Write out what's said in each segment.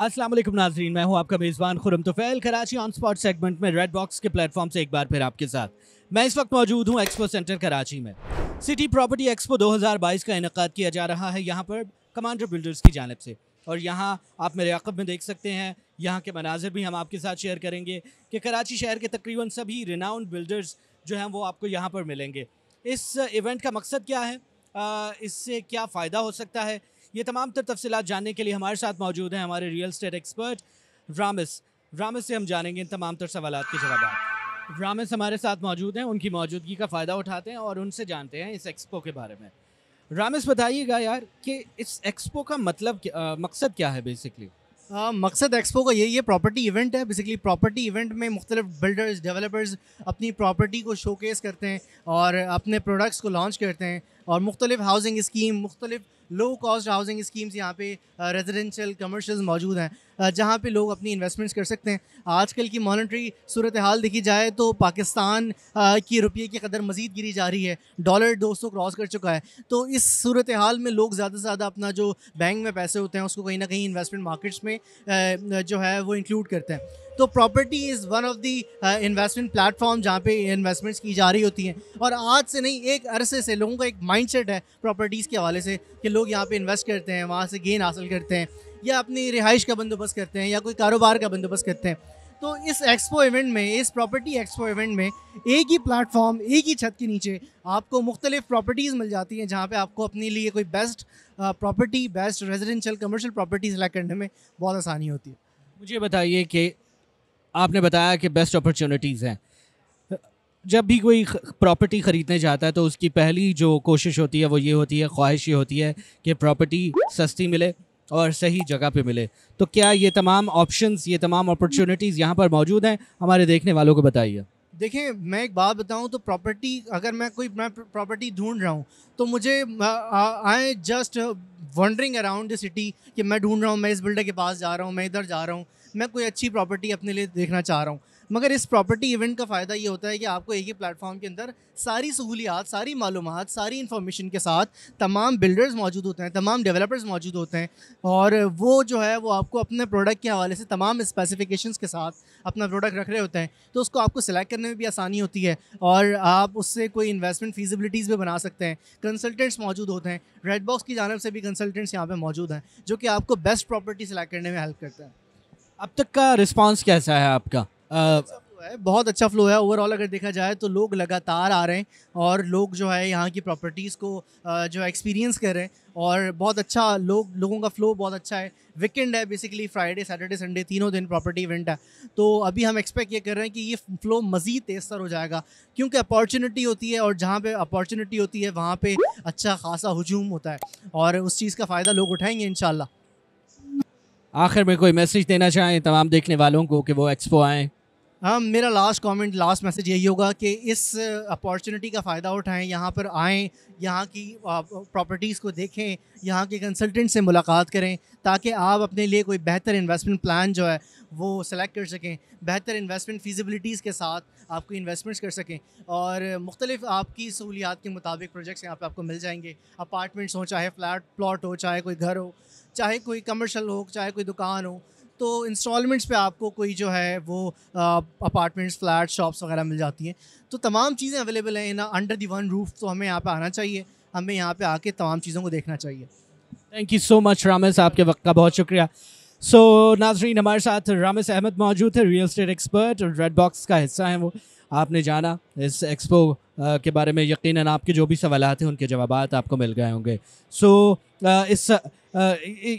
असलम नाजरीन मैं हूं आपका मेज़बान Khurram Tufail Karachi on spot segment में रेड बॉक्स के प्लेटफॉर्म से एक बार फिर आपके साथ मैं इस वक्त मौजूद हूं एक्सपो सेंटर कराची में सिटी प्रॉपर्टी एक्सपो 2022 का इनका किया जा रहा है यहां पर कमांडर बिल्डर्स की जानब से और यहाँ आप मेरे अकब में देख सकते हैं यहाँ के मनाजिर भी हम आपके साथ शेयर करेंगे कि कराची शहर के तकरीबन सभी रिनाउंड बिल्डर्स जो हैं वो आपको यहाँ पर मिलेंगे इस इवेंट का मकसद क्या है इससे क्या फ़ायदा हो सकता है ये तमाम तर तफसलत जानने के लिए हमारे साथ मौजूद हैं हमारे real estate expert Ramis Ramis से हम जानेंगे इन तमाम तर सवाल के जवाब रामिस हमारे साथ मौजूद हैं उनकी मौजूदगी का फ़ायदा उठाते हैं और उनसे जानते हैं इस एक्सपो के बारे में रामिस बताइएगा यार कि इस एक्सपो का मतलब क्या, आ, मकसद क्या है बेसिकली आ, मकसद एक्सपो का यही है प्रॉपर्टी इवेंट है बेसिकली प्रॉपर्टी इवेंट में मुख्तलिफ बिल्डर्स डेवलपर्स अपनी प्रॉपर्टी को शोकेस करते हैं और अपने प्रोडक्ट्स को लॉन्च करते हैं और मुख्तलिफ हाउसिंग स्कीम मुख्तलिफ लो कॉस्ट हाउसिंग स्कीम्स यहाँ पे रेजिडेंशियल uh, कमर्शियल्स मौजूद हैं uh, जहाँ पे लोग अपनी इन्वेस्टमेंट्स कर सकते हैं आजकल की मॉनेटरी सूरत हाल देखी जाए तो पाकिस्तान uh, की रुपये की कदर मज़ीद गिरी जा रही है डॉलर दो सौ क्रॉस कर चुका है तो इस सूरत हाल में लोग ज़्यादा से ज़्यादा अपना जो बैंक में पैसे होते हैं उसको कहीं ना कहीं इन्वेस्टमेंट मार्केट्स में जो है वो इंक्लूड करते हैं तो property is one of the investment platform जहाँ पे इन्वेस्टमेंट्स की जा रही होती हैं और आज से नहीं एक अरसे से लोगों का एक माइंडसेट है प्रॉपर्टीज़ के हवाले से कि लोग यहाँ पे इन्वेस्ट करते हैं वहाँ से गेन हासिल करते हैं या अपनी रिहाइश का बंदोबस्त करते हैं या कोई कारोबार का बंदोबस्त करते हैं तो इस एक्सपो इवेंट में इस प्रॉपर्टी एक्सपो इवेंट में एक ही प्लेटफॉर्म एक ही छत के नीचे आपको मुख्तलिफ प्रॉपर्टीज़ मिल जाती हैं जहाँ पे आपको अपने लिए कोई best property best residential commercial property select करने में बहुत आसानी होती है मुझे बताइए कि आपने बताया कि बेस्ट अपॉर्चुनिटीज़ हैं जब भी कोई प्रॉपर्टी ख़रीदने जाता है तो उसकी पहली जो कोशिश होती है वो ये होती है ख्वाहिश ये होती है कि प्रॉपर्टी सस्ती मिले और सही जगह पे मिले तो क्या ये तमाम ऑप्शंस ये तमाम अपॉर्चुनिटीज़ यहाँ पर मौजूद हैं हमारे देखने वालों को बताइए देखें मैं एक बात बताऊं तो प्रॉपर्टी अगर मैं कोई मैं प्रॉपर्टी ढूंढ रहा हूं तो मुझे I just wondering around the city कि मैं ढूंढ रहा हूँ मैं इस बिल्डर के पास जा रहा हूँ मैं इधर जा रहा हूँ मैं कोई अच्छी प्रॉपर्टी अपने लिए देखना चाह रहा हूँ मगर इस प्रॉपर्टी इवेंट का फ़ायदा ये होता है कि आपको एक ही प्लेटफॉर्म के अंदर सारी सहूलियात सारी मालूम सारी इन्फॉर्मेशन के साथ तमाम बिल्डर्स मौजूद होते हैं तमाम डेवलपर्स मौजूद होते हैं और वो जो है वो आपको अपने प्रोडक्ट के हवाले से तमाम स्पेसिफिकेशन के साथ अपना प्रोडक्ट रख रहे होते हैं तो उसको आपको सिलेक्ट करने में भी आसानी होती है और आप उससे कोई इन्वेस्टमेंट फीजिबिलिटीज़ भी बना सकते हैं कंसल्टेंट्स मौजूद होते हैं रेड बॉक्स की जानब से भी कंसल्टेंट्स यहाँ पर मौजूद हैं जो कि आपको बेस्ट प्रॉपर्टी सेलेक्ट करने में हेल्प करते हैं अब तक का रिस्पांस कैसा है आपका अच्छा बहुत अच्छा फ्लो है ओवरऑल अगर देखा जाए तो लोग लगातार आ रहे हैं और लोग जो है यहाँ की प्रॉपर्टीज़ को जो एक्सपीरियंस कर रहे हैं और बहुत अच्छा लोग लोगों का फ्लो बहुत अच्छा है वीकेंड है बेसिकली फ्राइडे सैटरडे संडे तीनों दिन प्रॉपर्टी इवेंट है तो अभी हम एक्सपेक्ट ये कर रहे हैं कि ये फ्लो मज़ीद तेज़तर हो जाएगा क्योंकि अपॉर्चुनिटी होती है और जहाँ पे अपॉर्चुनिटी होती है वहाँ पे अच्छा खासा हजूम होता है और उस चीज़ का फ़ायदा लोग उठाएंगे इन आखिर में कोई मैसेज देना चाहें तमाम देखने वालों को कि वो एक्सपो आएँ हाँ मेरा लास्ट कमेंट लास्ट मैसेज यही होगा कि इस अपॉर्चुनिटी uh, का फ़ायदा उठाएं यहाँ पर आएँ यहाँ की प्रॉपर्टीज़ uh, को देखें यहाँ के कंसल्टेंट से मुलाकात करें ताकि आप अपने लिए कोई बेहतर इन्वेस्टमेंट प्लान जो है वो सेलेक्ट कर सकें बेहतर इन्वेस्टमेंट फीजिबिलिटीज़ के साथ आपको इन्वेस्टमेंट्स कर सकें और मुख्तलिफ आपकी सहूलियात के मुताबिक प्रोजेक्ट्स यहाँ पर आपको मिल जाएंगे अपार्टमेंट्स हों चाहे फ्लैट प्लाट हो चाहे कोई घर हो चाहे कोई कमर्शल हो चाहे कोई दुकान हो तो इंस्टॉलमेंट्स पे आपको कोई जो है वो अपार्टमेंट्स फ्लैट शॉप्स वगैरह मिल जाती हैं तो तमाम चीज़ें अवेलेबल हैं ना अंडर दी वन रूफ तो हमें यहाँ पे आना चाहिए हमें यहाँ पे आके तमाम चीज़ों को देखना चाहिए thank you so much Ramesh आपके वक्त का बहुत शुक्रिया सो so, नाजरीन हमारे साथ रामेश अहमद मौजूद है real estate expert Red Box का हिस्सा हैं वो आपने जाना इस एक्सपो के बारे में यकीन आपके जो भी सवाल हैं उनके जवाब आपको मिल गए होंगे सो so, इस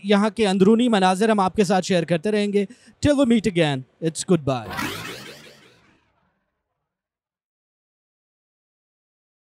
यहाँ के अंदरूनी मनाजिर हम आपके साथ शेयर करते रहेंगे till we meet again it's good bye